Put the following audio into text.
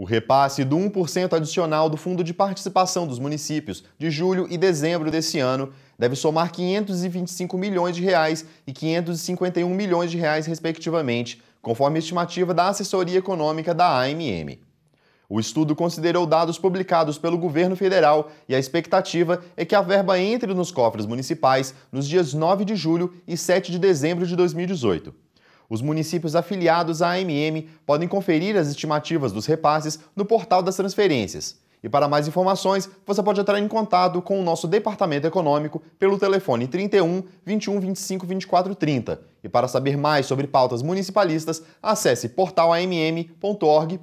O repasse do 1% adicional do Fundo de Participação dos Municípios de julho e dezembro desse ano deve somar 525 milhões de reais e 551 milhões de reais respectivamente, conforme a estimativa da assessoria econômica da AMM. O estudo considerou dados publicados pelo governo federal e a expectativa é que a verba entre nos cofres municipais nos dias 9 de julho e 7 de dezembro de 2018. Os municípios afiliados à AMM podem conferir as estimativas dos repasses no portal das transferências. E para mais informações, você pode entrar em contato com o nosso departamento econômico pelo telefone 31 21 25 24 30. E para saber mais sobre pautas municipalistas, acesse portalamm.org.br.